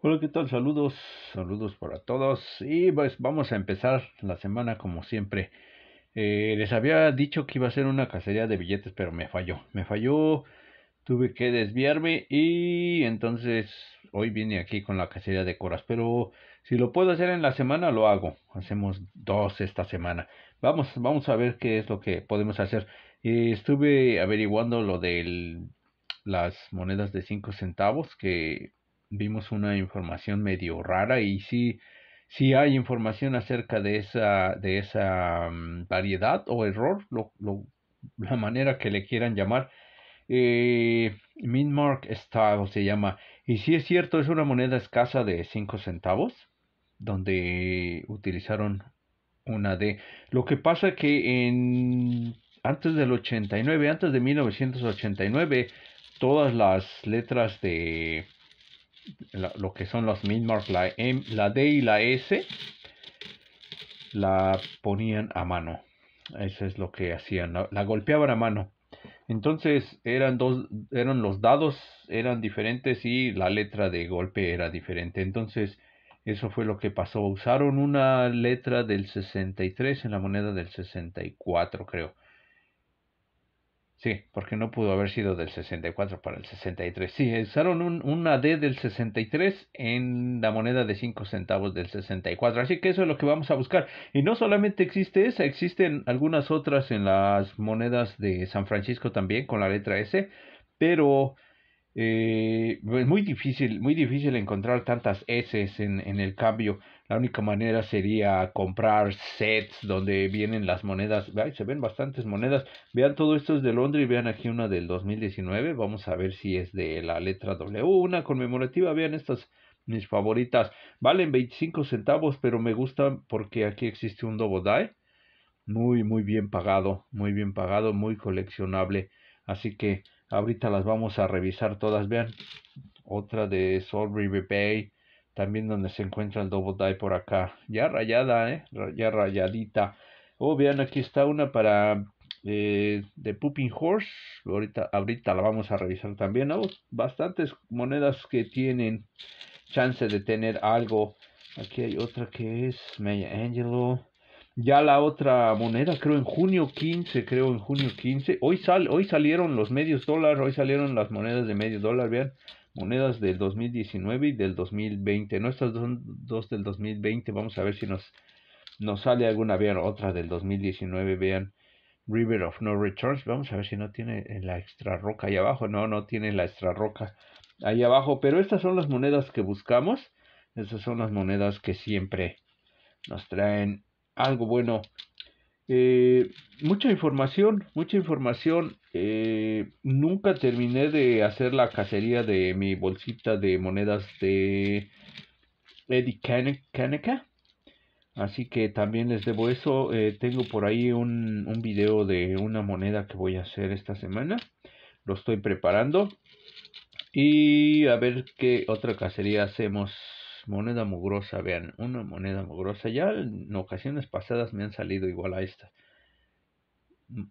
Hola, ¿qué tal? Saludos, saludos para todos. Y pues vamos a empezar la semana como siempre. Eh, les había dicho que iba a ser una cacería de billetes, pero me falló. Me falló, tuve que desviarme y entonces hoy vine aquí con la cacería de coras. Pero si lo puedo hacer en la semana, lo hago. Hacemos dos esta semana. Vamos, vamos a ver qué es lo que podemos hacer. Eh, estuve averiguando lo de las monedas de 5 centavos que vimos una información medio rara y si hay información acerca de esa, de esa mm, variedad o error, lo, la manera que le quieran llamar. Eh, Minmark Style se llama. Y si es cierto, es una moneda escasa de 5 centavos, donde utilizaron una D. Lo que pasa que en antes del 89, antes de 1989, todas las letras de lo que son los minmarks, la, M, la D y la S, la ponían a mano. Eso es lo que hacían, la, la golpeaban a mano. Entonces eran dos, eran los dados, eran diferentes y la letra de golpe era diferente. Entonces eso fue lo que pasó. Usaron una letra del 63 en la moneda del 64, creo. Sí, porque no pudo haber sido del 64 para el 63. Sí, eh, usaron un, una D del 63 en la moneda de 5 centavos del 64. Así que eso es lo que vamos a buscar. Y no solamente existe esa, existen algunas otras en las monedas de San Francisco también con la letra S. Pero eh, es muy difícil, muy difícil encontrar tantas S en, en, el cambio. La única manera sería comprar sets donde vienen las monedas. se ven bastantes monedas. Vean todo esto es de Londres y vean aquí una del 2019. Vamos a ver si es de la letra W. Una conmemorativa. Vean estas mis favoritas. Valen 25 centavos, pero me gustan porque aquí existe un Dobodai. Muy, muy bien pagado. Muy bien pagado, muy coleccionable. Así que Ahorita las vamos a revisar todas. Vean, otra de Salt River Bay. También donde se encuentra el Double Die por acá. Ya rayada, ¿eh? Ya rayadita. Oh, vean, aquí está una para The eh, de Pooping Horse. Ahorita, ahorita la vamos a revisar también. bastantes monedas que tienen chance de tener algo. Aquí hay otra que es Maya Angelo ya la otra moneda, creo en junio 15, creo en junio 15. Hoy, hoy salieron los medios dólares, hoy salieron las monedas de medio dólar, vean, monedas del 2019 y del 2020. No, estas dos del 2020, vamos a ver si nos, nos sale alguna, vean, otra del 2019, vean. River of No Returns, vamos a ver si no tiene la extra roca ahí abajo, no, no tiene la extra roca ahí abajo, pero estas son las monedas que buscamos, estas son las monedas que siempre nos traen algo bueno. Eh, mucha información, mucha información. Eh, nunca terminé de hacer la cacería de mi bolsita de monedas de Eddie Kaneka. Así que también les debo eso. Eh, tengo por ahí un, un video de una moneda que voy a hacer esta semana. Lo estoy preparando. Y a ver qué otra cacería hacemos moneda mugrosa, vean, una moneda mugrosa. Ya en ocasiones pasadas me han salido igual a esta.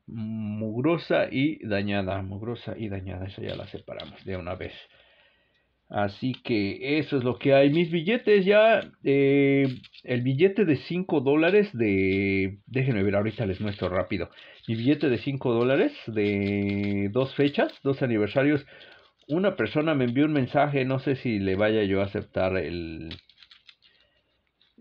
Mugrosa y dañada, mugrosa y dañada, eso ya la separamos de una vez. Así que eso es lo que hay. Mis billetes ya, eh, el billete de 5 dólares de, déjenme ver, ahorita les muestro rápido. Mi billete de 5 dólares de dos fechas, dos aniversarios, una persona me envió un mensaje, no sé si le vaya yo a aceptar el...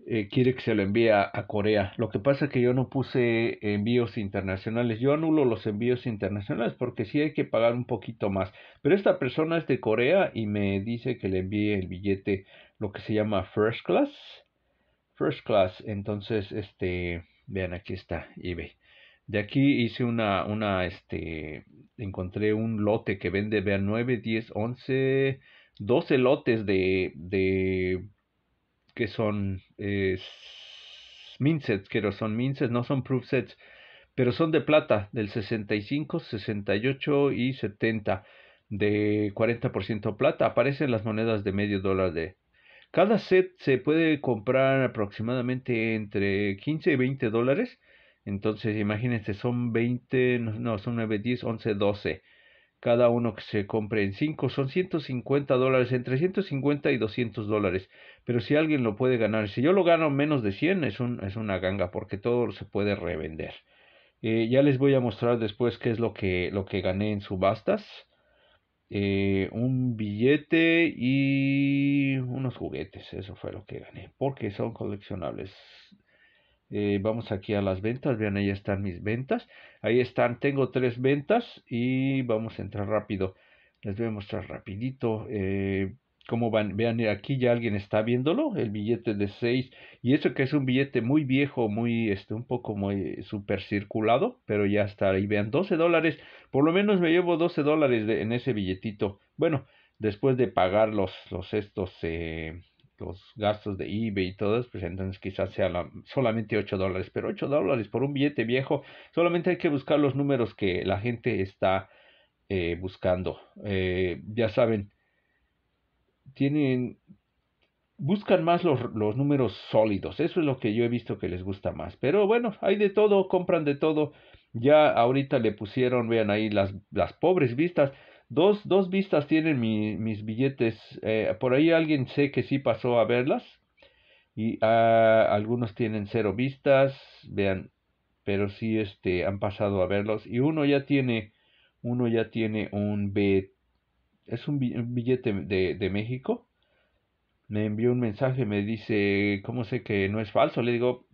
Eh, quiere que se lo envíe a, Corea. Lo que pasa es que yo no puse envíos internacionales. Yo anulo los envíos internacionales porque sí hay que pagar un poquito más. Pero esta persona es de Corea y me dice que le envíe el billete, lo que se llama First Class. First Class. Entonces, este, vean, aquí está eBay. De aquí hice una, una, este, encontré un lote que vende, vean, 9, 10, 11, 12 lotes de, de, que son, min sets, que no son sets, no son proof sets, pero son de plata, del 65, 68 y 70, de 40% plata. Aparecen las monedas de medio dólar de... Cada set se puede comprar aproximadamente entre 15 y 20 dólares entonces, imagínense, son 20, no, son 9, 10, 11, 12. Cada uno que se compre en 5 son 150 dólares, entre 150 y 200 dólares. Pero si alguien lo puede ganar, si yo lo gano menos de 100, es, una ganga porque todo se puede revender. Eh, ya les voy a mostrar después qué es lo que, gané en subastas. Eh, un billete y unos juguetes. Eso fue lo que gané. Porque son coleccionables. Eh, vamos aquí a las ventas, vean ahí están mis ventas. Ahí están, tengo tres ventas y vamos a entrar rápido. Les voy a mostrar rapidito eh, cómo van. Vean, aquí ya alguien está viéndolo, el billete de 6. Y eso que es un billete muy viejo, muy, este, un poco muy super circulado, pero ya está ahí. Vean, 12 dólares, por lo menos me llevo 12 dólares de, en ese billetito. Bueno, después de pagar los, los estos... Eh, los gastos de eBay y todo pues entonces quizás sea solamente 8 dólares, pero 8 dólares por un billete viejo, solamente hay que buscar los números que la gente está eh, buscando. Eh, ya saben, tienen, buscan más los, los números sólidos, eso es lo que yo he visto que les gusta más, pero bueno, hay de todo, compran de todo, ya ahorita le pusieron, vean ahí las, las pobres vistas, Dos, dos vistas tienen mi, mis billetes. Eh, por ahí alguien sé que sí pasó a verlas. Y ah, algunos tienen cero vistas, vean, pero sí este, han pasado a verlos. Y uno ya tiene, uno ya tiene un B, es un billete de, de México. Me envió un mensaje, me dice, ¿cómo sé que no es falso? Le digo,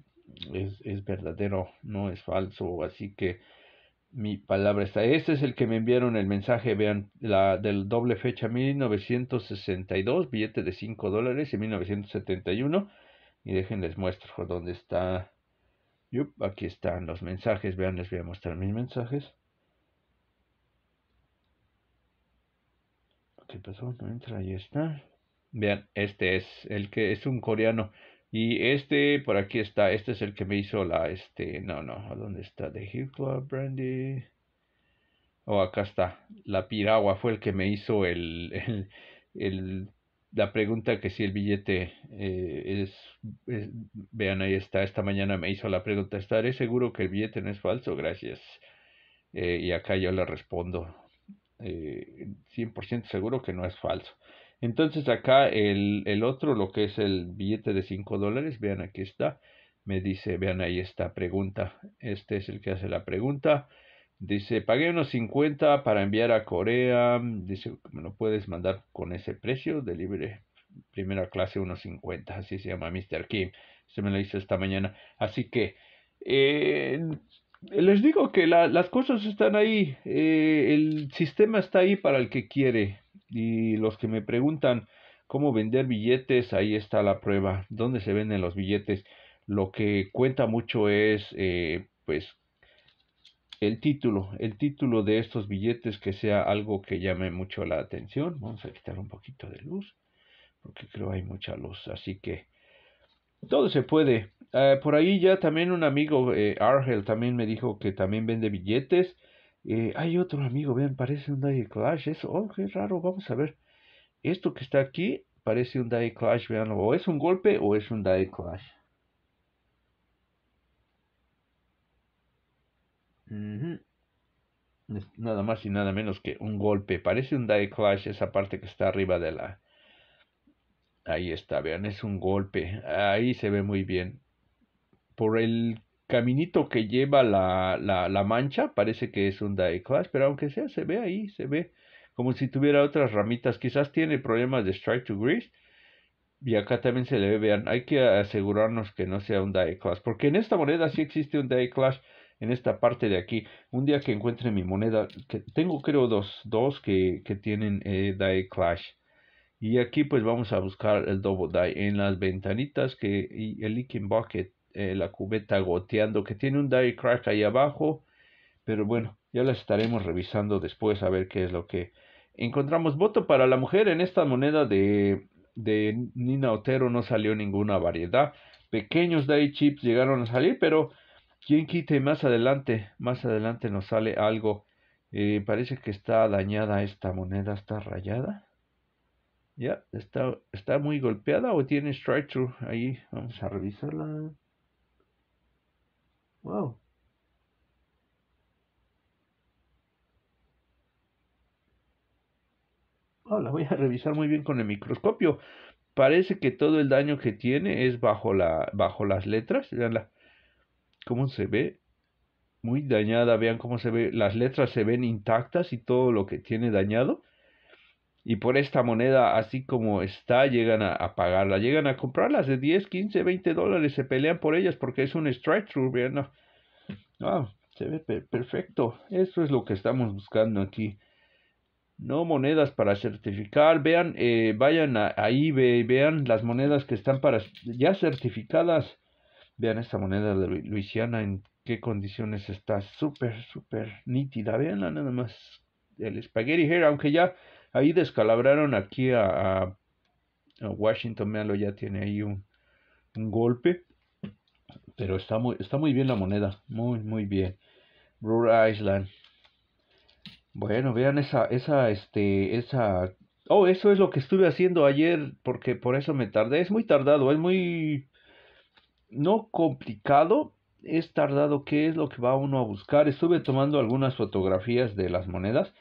es, es verdadero, no es falso. Así que mi palabra está. Este es el que me enviaron el mensaje, vean, la del doble fecha 1962, billete de 5 dólares en 1971. Y dejen les muestro por dónde está. Yup, aquí están los mensajes. Vean, les voy a mostrar mis mensajes. ¿Qué pasó? No entra, ahí está. Vean, este es el que es un coreano. Y este, por aquí está, este es el que me hizo la, este, no, no, ¿dónde está? De Club, Brandy. Oh, acá está. La piragua fue el que me hizo el, el, la pregunta que si el billete eh, es, Vean, ahí está. Esta mañana me hizo la pregunta. ¿Estaré seguro que el billete no es falso? Gracias. Eh, y acá yo le respondo. Eh, 100% seguro que no es falso. Entonces acá el, el otro, lo que es el billete de 5 dólares, vean aquí está, me dice, vean ahí esta pregunta, este es el que hace la pregunta, dice, pagué unos 50 para enviar a Corea, dice, me lo puedes mandar con ese precio de libre, primera clase unos 50, así se llama Mr. Kim, se me lo hizo esta mañana, así que... Eh, les digo que las cosas están ahí, eh, el sistema está ahí para el que quiere, y los que me preguntan cómo vender billetes, ahí está la prueba. ¿Dónde se venden los billetes? Lo que cuenta mucho es, eh, pues, el título. El título de estos billetes que sea algo que llame mucho la atención. Vamos a quitar un poquito de luz, porque creo hay mucha luz. Así que todo se puede. Ah, por ahí ya también un amigo, eh, Argel, también me dijo que también vende billetes. Eh, hay otro amigo, vean, parece un Die Clash. Eso, oh, qué raro, vamos a ver. Esto que está aquí parece un Die Clash, vean, o es un golpe o es un Die Clash. Nada más y nada menos que un golpe. Parece un Die Clash esa parte que está arriba de la... Ahí está, vean, es un golpe. Ahí se ve muy bien. Por el caminito que lleva la, la, mancha, parece que es un clash. pero aunque sea, se ve ahí, se ve como si tuviera otras ramitas. Quizás tiene problemas de strike to grease. Y acá también se le ve, vean, hay que asegurarnos que no sea un clash. porque en esta moneda sí existe un clash. en esta parte de aquí. Un día que encuentre mi moneda, que tengo creo dos, que, tienen eh, die clash. Y aquí pues vamos a buscar el double die en las ventanitas que, el leaking bucket. Eh, la cubeta goteando, que tiene un die crack ahí abajo, pero bueno, ya la estaremos revisando después a ver qué es lo que encontramos. Voto para la mujer en esta moneda de, de Nina Otero no salió ninguna variedad. Pequeños die chips llegaron a salir, pero quien quite más adelante, más adelante nos sale algo. Eh, parece que está dañada esta moneda, está rayada. Ya, está, está muy golpeada o tiene strike through. Ahí vamos a revisarla. Wow. Oh, la voy a revisar muy bien con el microscopio. Parece que todo el daño que tiene es bajo, la, bajo las letras. Veanla. ¿Cómo se ve? Muy dañada. Vean cómo se ve. Las letras se ven intactas y todo lo que tiene dañado y por esta moneda, así como está, llegan a, pagarla, llegan a comprarlas de 10, 15, 20 dólares, se pelean por ellas porque es un strike-through, vean, ah, se ve perfecto, eso es lo que estamos buscando aquí. No monedas para certificar, vean, eh, vayan a, vean las monedas que están para ya certificadas. Vean esta moneda de Luisiana en qué condiciones está, súper, súper nítida, veanla nada más. El Spaghetti Hair, aunque ya Ahí descalabraron aquí a, Washington, Melo ya tiene ahí un, golpe. Pero está muy, está muy bien la moneda, muy, muy bien. Rhode Island. Bueno, vean esa, esa, este, esa... Oh, eso es lo que estuve haciendo ayer, porque por eso me tardé. Es muy tardado, es muy... No complicado, es tardado qué es lo que va uno a buscar. Estuve tomando algunas fotografías de las monedas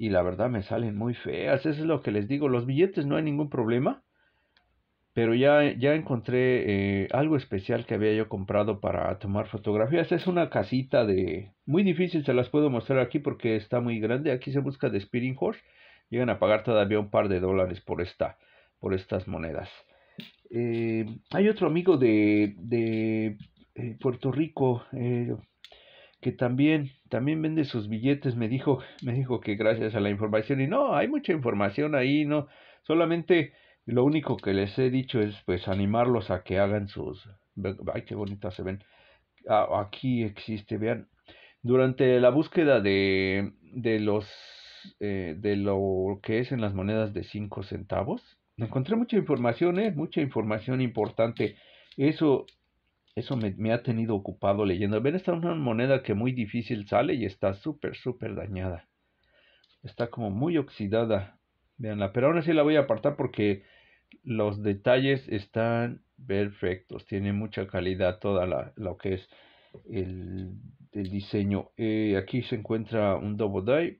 y la verdad me salen muy feas. Eso es lo que les digo. Los billetes no hay ningún problema. Pero ya, ya encontré eh, algo especial que había yo comprado para tomar fotografías. Es una casita de... Muy difícil, se las puedo mostrar aquí porque está muy grande. Aquí se busca de Spearing Horse. Llegan a pagar todavía un par de dólares por, esta, por estas monedas. Eh, hay otro amigo de, de eh, Puerto Rico que también también vende sus billetes, me dijo, me dijo que gracias a la información, y no, hay mucha información ahí, no, solamente lo único que les he dicho es pues animarlos a que hagan sus, ay, qué bonitas se ven, ah, aquí existe, vean, durante la búsqueda de, de los, eh, de lo que es en las monedas de 5 centavos, encontré mucha información, eh, mucha información importante, eso eso me, ha tenido ocupado leyendo. Ven, esta es una moneda que muy difícil sale y está súper, súper dañada. Está como muy oxidada. Veanla, pero ahora sí la voy a apartar porque los detalles están perfectos. Tiene mucha calidad toda la, lo que es el, diseño. Eh, aquí se encuentra un double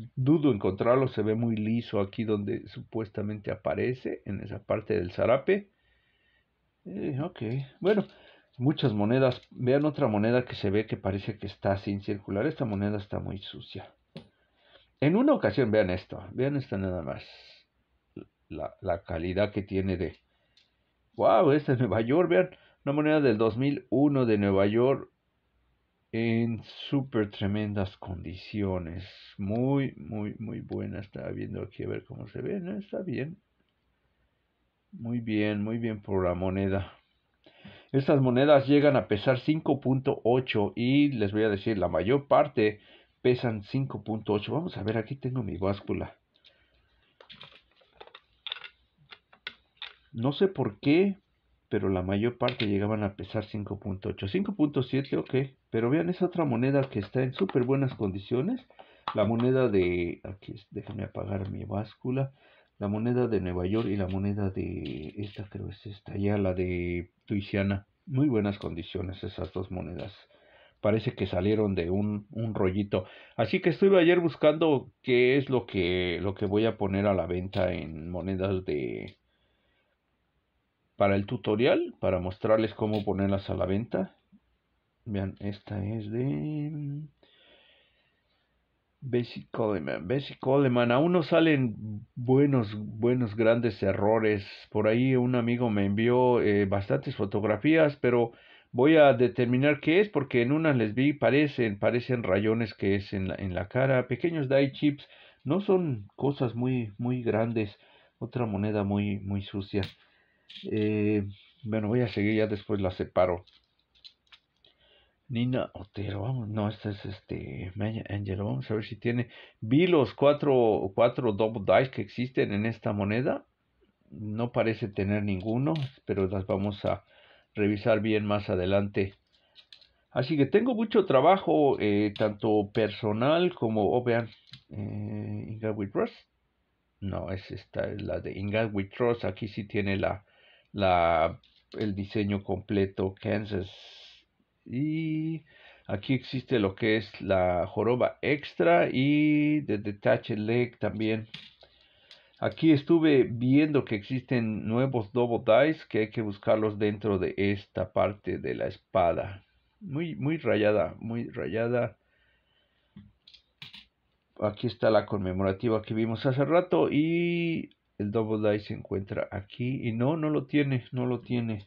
die. Dudo encontrarlo, se ve muy liso aquí donde supuestamente aparece, en esa parte del zarape ok, bueno, muchas monedas. Vean otra moneda que se ve que parece que está sin circular. Esta moneda está muy sucia. En una ocasión, vean esto, vean esta nada más. La, la calidad que tiene de... ¡Wow! Esta es Nueva York, vean. Una moneda del 2001 de Nueva York en súper tremendas condiciones. Muy, muy, muy buena. Estaba viendo aquí a ver cómo se ve. No, está bien. Muy bien, muy bien por la moneda. Estas monedas llegan a pesar 5.8 y les voy a decir, la mayor parte pesan 5.8. Vamos a ver, aquí tengo mi báscula. No sé por qué, pero la mayor parte llegaban a pesar 5.8. 5.7, ok. Pero vean, es otra moneda que está en súper buenas condiciones. La moneda de... Aquí, déjenme apagar mi báscula la moneda de Nueva York y la moneda de esta creo es esta ya la de Luisiana muy buenas condiciones esas dos monedas parece que salieron de un, un, rollito así que estuve ayer buscando qué es lo que lo que voy a poner a la venta en monedas de para el tutorial para mostrarles cómo ponerlas a la venta vean esta es de Bessie Coleman. Coleman. Aún no salen buenos, buenos, grandes errores. Por ahí un amigo me envió eh, bastantes fotografías, pero voy a determinar qué es porque en unas les vi parecen, parecen rayones que es en la, en la cara. Pequeños die chips. No son cosas muy, muy grandes. Otra moneda muy, muy sucia. Eh, bueno, voy a seguir ya después la separo. Nina Otero, vamos, no, esta es este Maya Angel, vamos a ver si tiene. Vi los cuatro, cuatro double dice que existen en esta moneda. No parece tener ninguno, pero las vamos a revisar bien más adelante. Así que tengo mucho trabajo, eh, tanto personal como, oh, vean, eh, Inga with No, es esta, es la de Inga with Aquí sí tiene la, la, el diseño completo, Kansas y aquí existe lo que es la joroba extra y de Detached Leg también. Aquí estuve viendo que existen nuevos double dice que hay que buscarlos dentro de esta parte de la espada. Muy, muy rayada, muy rayada. Aquí está la conmemorativa que vimos hace rato y el double dice se encuentra aquí. Y no, no lo tiene, no lo tiene.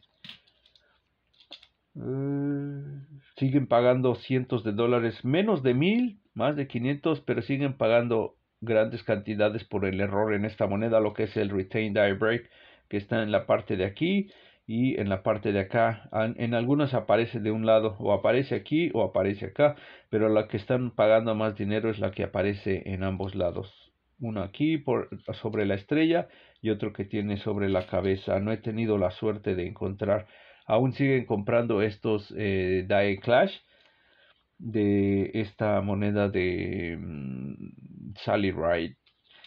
Eh, siguen pagando cientos de dólares, menos de mil, más de 500, pero siguen pagando grandes cantidades por el error en esta moneda, lo que es el retained die break, que está en la parte de aquí y en la parte de acá. En algunas aparece de un lado, o aparece aquí o aparece acá, pero la que están pagando más dinero es la que aparece en ambos lados. uno aquí por, sobre la estrella y otro que tiene sobre la cabeza. No he tenido la suerte de encontrar aún siguen comprando estos eh, Clash de esta moneda de mm, Sally Ride.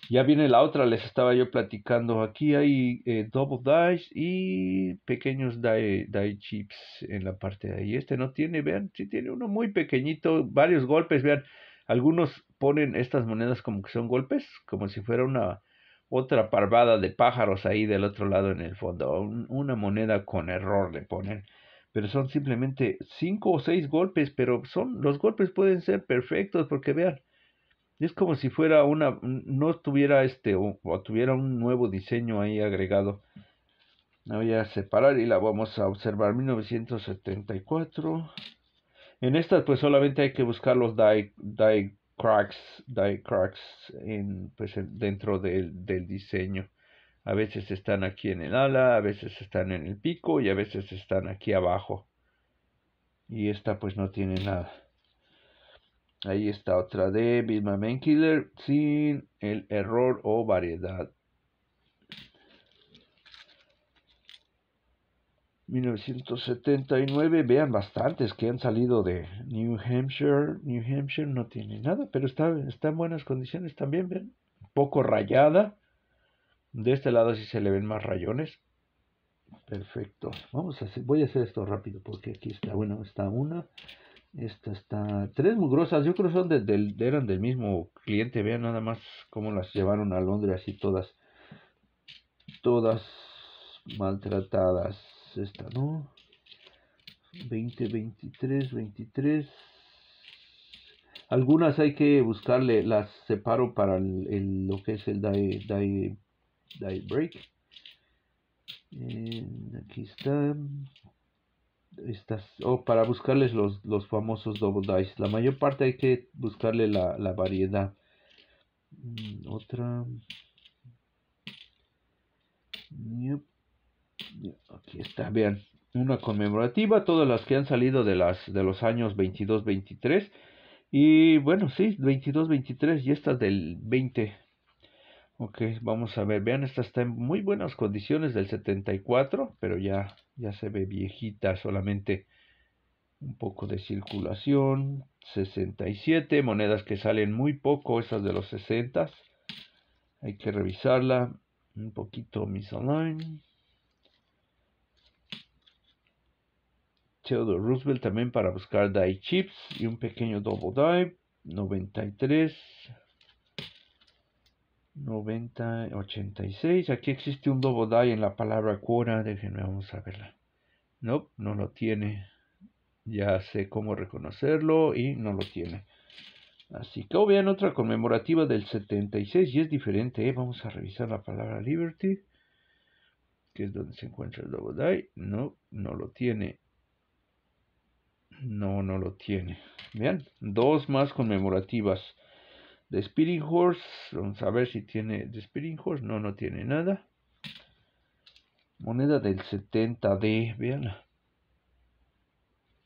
Ya viene la otra, les estaba yo platicando. Aquí hay eh, double dice y pequeños die, chips en la parte de ahí. Este no tiene, vean, sí tiene uno muy pequeñito, varios golpes, vean. Algunos ponen estas monedas como que son golpes, como si fuera una, otra parvada de pájaros ahí del otro lado en el fondo. una moneda con error le ponen. Pero son simplemente cinco o seis golpes, pero son los golpes pueden ser perfectos porque vean, es como si fuera una no tuviera este o, tuviera un nuevo diseño ahí agregado. La voy a separar y la vamos a observar 1974. En estas pues solamente hay que buscar los die, die cracks, die cracks en, pues, dentro del, del diseño. A veces están aquí en el ala, a veces están en el pico y a veces están aquí abajo. Y esta pues no tiene nada. Ahí está otra de Vilma Killer, sin el error o variedad. 1979, vean bastantes que han salido de New Hampshire. New Hampshire no tiene nada, pero está, en buenas condiciones también, ven. Poco rayada. De este lado si se le ven más rayones. Perfecto. Vamos a hacer, voy a hacer esto rápido porque aquí está, bueno, está una. Esta está tres mugrosas. Yo creo que son eran del mismo cliente. Vean nada más cómo las llevaron a Londres y todas, todas maltratadas esta, ¿no? 20, 23, 23. Algunas hay que buscarle, las separo para el, lo que es el die, break. Eh, aquí están Estas, o para buscarles los, famosos double dice. La mayor parte hay que buscarle la, variedad. Mm, otra. Aquí está, vean, una conmemorativa, todas las que han salido de, las, de los años 22-23. Y bueno, sí, 22-23 y esta del 20. Ok, vamos a ver, vean, esta está en muy buenas condiciones del 74, pero ya, ya se ve viejita, solamente un poco de circulación. 67, monedas que salen muy poco, esas de los 60. Hay que revisarla un poquito mis online, Theodore Roosevelt también para buscar die chips y un pequeño double die. 93, 90, 86. Aquí existe un double die en la palabra cuora. Déjenme, vamos a verla. No, no lo tiene. Ya sé cómo reconocerlo y no lo tiene. Así que oh, vean otra conmemorativa del 76 y es diferente. ¿eh? Vamos a revisar la palabra Liberty, que es donde se encuentra el Double Die. No, no lo tiene. No, no lo tiene. Vean, dos más conmemorativas. De Spirit Horse, vamos a ver si tiene de Spirit Horse. No, no tiene nada. Moneda del 70D, Vean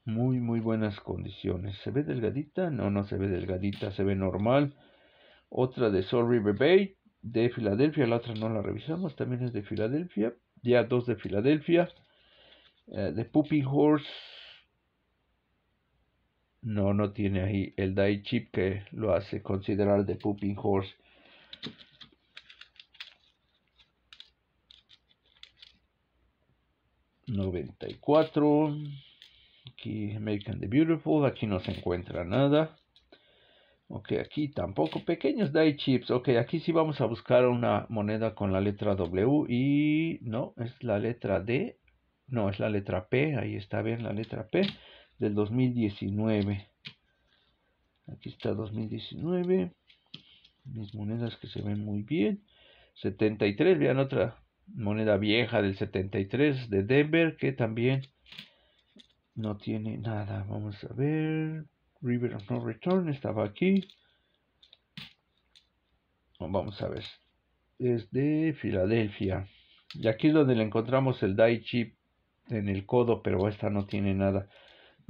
Muy, muy buenas condiciones. ¿Se ve delgadita? No, no se ve delgadita, se ve normal. Otra de Soul River Bay, de Filadelfia. La otra no la revisamos, también es de Filadelfia. Ya dos de Filadelfia. Eh, de Pooping Horse, no, no tiene ahí el die chip que lo hace considerar de pooping horse. ...94... Aquí American the Beautiful, aquí no se encuentra nada. Ok, aquí tampoco. Pequeños die chips. Ok, aquí sí vamos a buscar una moneda con la letra W y no, es la letra D. No, es la letra P. Ahí está bien la letra P del 2019. Aquí está 2019. Mis monedas que se ven muy bien. 73, vean otra moneda vieja del 73 de Denver que también no tiene nada. Vamos a ver. River of No Return estaba aquí. Vamos a ver. Es de Filadelfia. Y aquí es donde le encontramos el Die Chip en el codo, pero esta no tiene nada.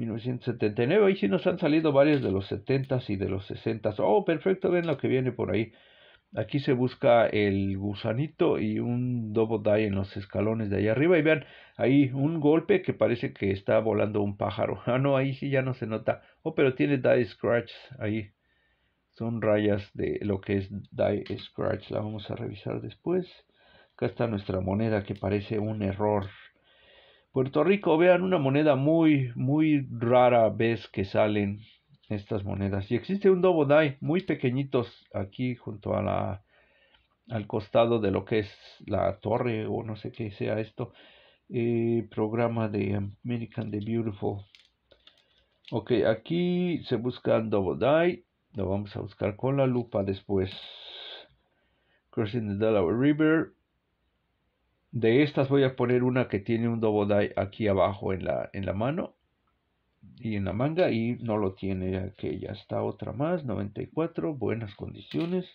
1979, ahí sí nos han salido varios de los 70s y de los 60s. Oh, perfecto, ven lo que viene por ahí. Aquí se busca el gusanito y un double die en los escalones de allá arriba. Y vean, ahí un golpe que parece que está volando un pájaro. Ah, no, ahí sí ya no se nota. Oh, pero tiene die scratch ahí. Son rayas de lo que es die scratch. La vamos a revisar después. Acá está nuestra moneda que parece un error. Puerto Rico, vean una moneda muy, muy rara vez que salen estas monedas. Y existe un Die muy pequeñitos aquí junto a la, al costado de lo que es la torre o no sé qué sea esto. Eh, programa de American the Beautiful. Ok, aquí se busca Die. Lo vamos a buscar con la lupa después. Crossing the Delaware River. De estas voy a poner una que tiene un double aquí abajo en la, en la mano y en la manga y no lo tiene ya Está otra más, 94, buenas condiciones.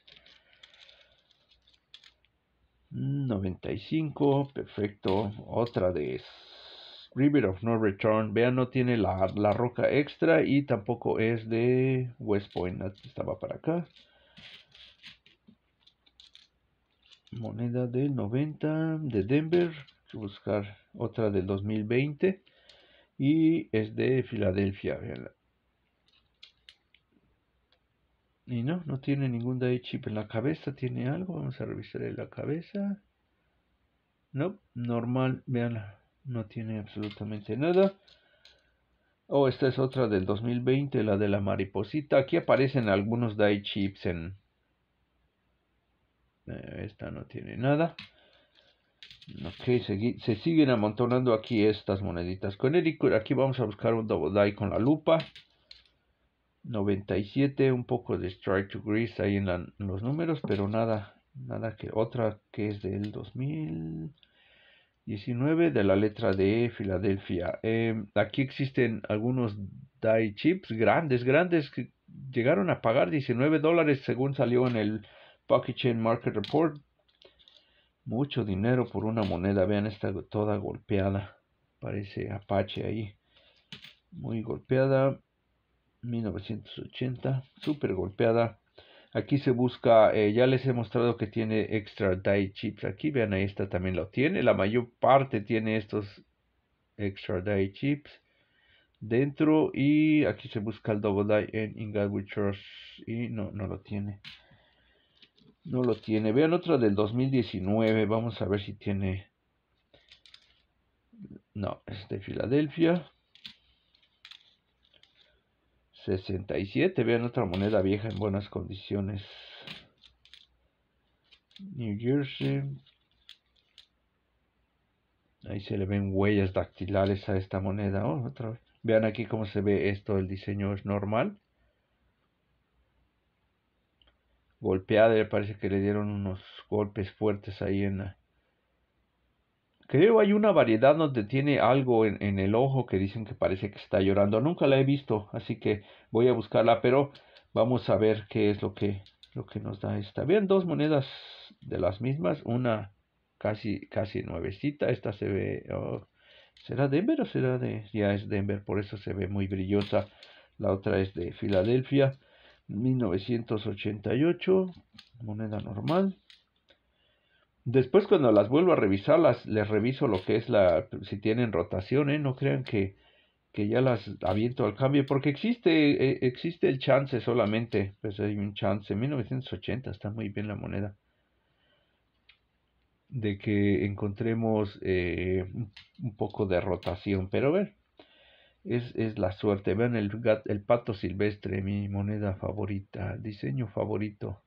95, perfecto. Otra de River of No Return. Vean, no tiene la, la roca extra y tampoco es de West Point. Estaba para acá. moneda del 90 de Denver, que buscar otra del 2020 y es de Filadelfia, véanla. Y no, no tiene ningún die chip en la cabeza, tiene algo, vamos a revisar en la cabeza. No, normal, veanla, no tiene absolutamente nada. Oh, esta es otra del 2020, la de la mariposita. Aquí aparecen algunos die chips en, eh, esta no tiene nada. Ok, se, siguen amontonando aquí estas moneditas con Eric, aquí vamos a buscar un double die con la lupa. 97, un poco de strike to grease ahí en, los números, pero nada, nada que otra que es del 2019 de la letra de Filadelfia. Em, aquí existen algunos die chips grandes, grandes que llegaron a pagar 19 dólares según salió en el Pocket Chain Market Report. Mucho dinero por una moneda. Vean, está toda golpeada. Parece Apache ahí. Muy golpeada. 1980. Súper golpeada. Aquí se busca, eh, ya les he mostrado que tiene extra die chips. Aquí vean, ahí también lo tiene. La mayor parte tiene estos extra die chips dentro. Y aquí se busca el double die en Ingot Y no, no lo tiene. No lo tiene. Vean otra del 2019. Vamos a ver si tiene... No, es de Filadelfia. 67. Vean otra moneda vieja en buenas condiciones. New Jersey. Ahí se le ven huellas dactilares a esta moneda. Oh, otra Vean aquí cómo se ve esto. El diseño es normal. golpeada, parece que le dieron unos golpes fuertes ahí en la... Creo hay una variedad donde tiene algo en, el ojo que dicen que parece que está llorando. Nunca la he visto, así que voy a buscarla, pero vamos a ver qué es lo que, nos da esta. bien, dos monedas de las mismas, una casi, casi nuevecita, esta se ve... Oh, ¿Será Denver o será de...? Ya es Denver, por eso se ve muy brillosa. La otra es de Filadelfia. 1988, moneda normal. Después cuando las vuelvo a revisar, las, les reviso lo que es la, si tienen rotación, ¿eh? no crean que, ya las aviento al cambio, porque existe, eh, existe el chance solamente, pues hay un chance, 1980 está muy bien la moneda, de que encontremos eh, un poco de rotación, pero a ver, es, es, la suerte. Vean el, el pato silvestre, mi moneda favorita, diseño favorito.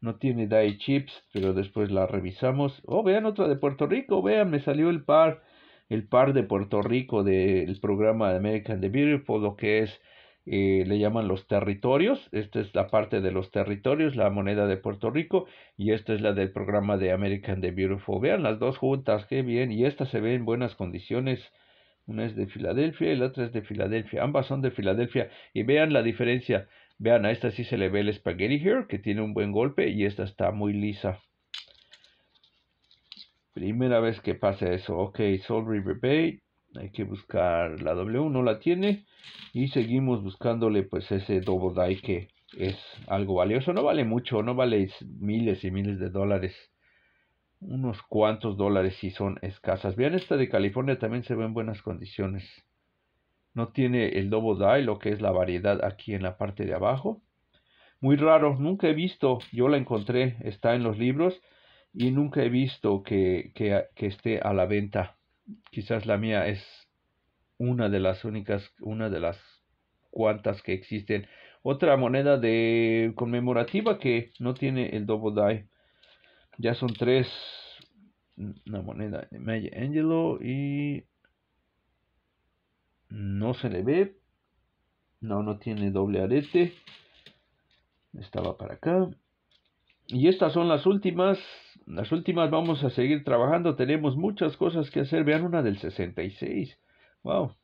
No tiene die chips, pero después la revisamos. Oh, vean otra de Puerto Rico, vean, me salió el par, el par de Puerto Rico del programa de American the Beautiful, lo que es, eh, le llaman los territorios. Esta es la parte de los territorios, la moneda de Puerto Rico, y esta es la del programa de American the Beautiful. Vean las dos juntas, qué bien, y esta se ve en buenas condiciones una es de Filadelfia y la otra es de Filadelfia. Ambas son de Filadelfia. Y vean la diferencia. Vean, a esta sí se le ve el Spaghetti Hair, que tiene un buen golpe, y esta está muy lisa. Primera vez que pasa eso. Ok, Soul River Bay. Hay que buscar la W, no la tiene. Y seguimos buscándole pues ese Double Die que es algo valioso. No vale mucho, no vale miles y miles de dólares unos cuantos dólares si son escasas. Vean esta de California, también se ve en buenas condiciones. No tiene el double die, lo que es la variedad aquí en la parte de abajo. Muy raro, nunca he visto, yo la encontré, está en los libros y nunca he visto que, que, esté a la venta. Quizás la mía es una de las únicas, una de las cuantas que existen. Otra moneda de conmemorativa que no tiene el double die ya son tres. Una moneda de Maya Angelo y no se le ve. No, no tiene doble arete. Estaba para acá. Y estas son las últimas. Las últimas vamos a seguir trabajando. Tenemos muchas cosas que hacer. Vean una del 66. Wow.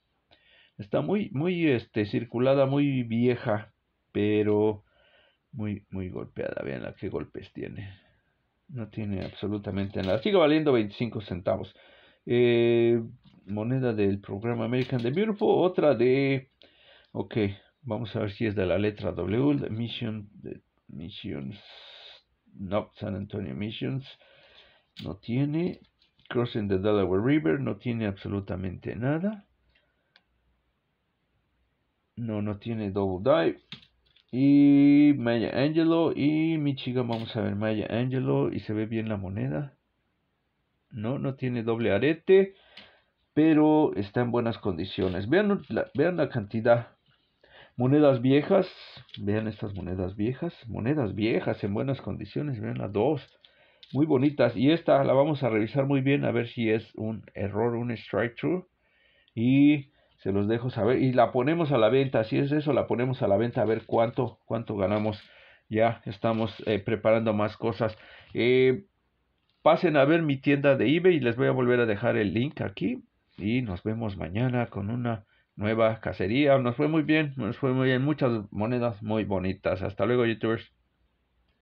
Está muy, muy este, circulada, muy vieja. Pero muy, muy golpeada. Vean la que golpes tiene. No tiene absolutamente nada. Sigue valiendo 25 centavos. Eh, moneda del programa American the Beautiful. Otra de... Ok, vamos a ver si es de la letra W. Mission... De, missions. No, San Antonio Missions. No tiene. Crossing the Delaware River. No tiene absolutamente nada. No, no tiene Double Dive. Y Maya Angelo y chica vamos a ver Maya Angelo y se ve bien la moneda. No, no tiene doble arete, pero está en buenas condiciones. Vean la, vean la cantidad. Monedas viejas, vean estas monedas viejas, monedas viejas en buenas condiciones, vean las dos, muy bonitas. Y esta la vamos a revisar muy bien a ver si es un error, un strike true. Y se los dejo saber y la ponemos a la venta, si es eso, la ponemos a la venta a ver cuánto, cuánto ganamos. Ya estamos eh, preparando más cosas. Eh, pasen a ver mi tienda de eBay y les voy a volver a dejar el link aquí. Y nos vemos mañana con una nueva cacería. Nos fue muy bien, nos fue muy bien. Muchas monedas muy bonitas. Hasta luego, youtubers.